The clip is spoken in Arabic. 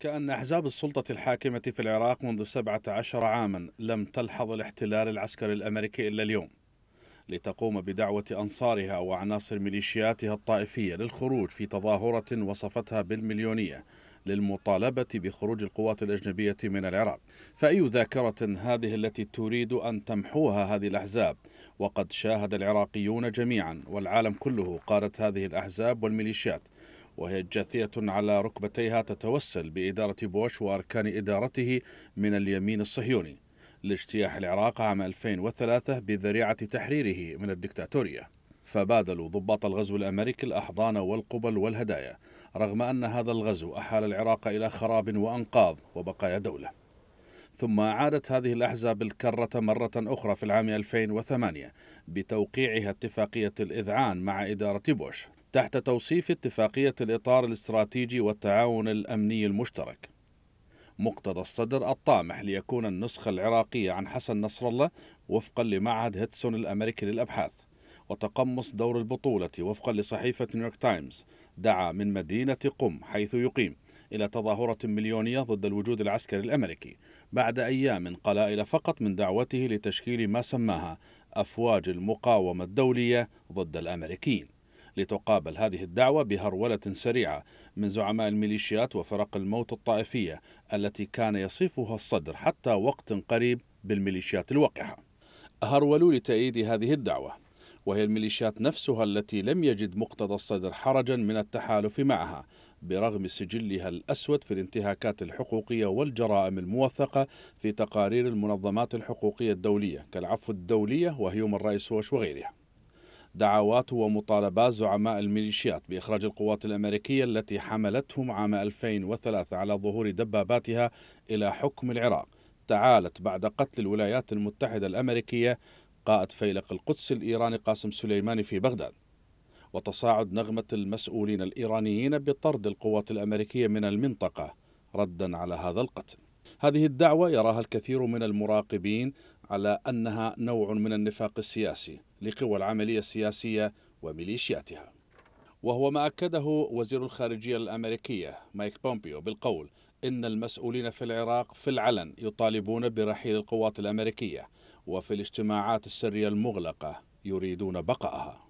كأن أحزاب السلطة الحاكمة في العراق منذ 17 عاما لم تلحظ الاحتلال العسكري الأمريكي إلا اليوم لتقوم بدعوة أنصارها وعناصر ميليشياتها الطائفية للخروج في تظاهرة وصفتها بالمليونية للمطالبة بخروج القوات الأجنبية من العراق فأي ذاكرة هذه التي تريد أن تمحوها هذه الأحزاب وقد شاهد العراقيون جميعا والعالم كله قادة هذه الأحزاب والميليشيات وهي جاثية على ركبتيها تتوسل بإدارة بوش وأركان إدارته من اليمين الصهيوني لاجتياح العراق عام 2003 بذريعة تحريره من الدكتاتورية فبادلوا ضباط الغزو الأمريكي الأحضان والقبل والهدايا رغم أن هذا الغزو أحال العراق إلى خراب وأنقاض وبقايا دولة ثم أعادت هذه الأحزاب الكرة مرة أخرى في العام 2008 بتوقيعها اتفاقية الإذعان مع إدارة بوش تحت توصيف اتفاقية الإطار الاستراتيجي والتعاون الأمني المشترك مقتضى الصدر الطامح ليكون النسخة العراقية عن حسن نصر الله وفقا لمعهد هيتسون الأمريكي للأبحاث وتقمص دور البطولة وفقا لصحيفة نيويورك تايمز دعا من مدينة قم حيث يقيم إلى تظاهرة مليونية ضد الوجود العسكري الأمريكي بعد أيام قلائل فقط من دعوته لتشكيل ما سماها أفواج المقاومة الدولية ضد الأمريكيين لتقابل هذه الدعوة بهرولة سريعة من زعماء الميليشيات وفرق الموت الطائفية التي كان يصفها الصدر حتى وقت قريب بالميليشيات الوقحة هرولوا لتأييد هذه الدعوة وهي الميليشيات نفسها التي لم يجد مقتضى الصدر حرجا من التحالف معها برغم سجلها الأسود في الانتهاكات الحقوقية والجرائم الموثقة في تقارير المنظمات الحقوقية الدولية كالعفو الدولية وهيومن رايس ووش وغيرها دعوات ومطالبات زعماء الميليشيات بإخراج القوات الأمريكية التي حملتهم عام 2003 على ظهور دباباتها إلى حكم العراق تعالت بعد قتل الولايات المتحدة الأمريكية قائد فيلق القدس الإيراني قاسم سليماني في بغداد وتصاعد نغمة المسؤولين الإيرانيين بطرد القوات الأمريكية من المنطقة ردا على هذا القتل هذه الدعوة يراها الكثير من المراقبين على أنها نوع من النفاق السياسي لقوى العملية السياسية وميليشياتها وهو ما أكده وزير الخارجية الأمريكية مايك بومبيو بالقول إن المسؤولين في العراق في العلن يطالبون برحيل القوات الأمريكية وفي الاجتماعات السرية المغلقة يريدون بقائها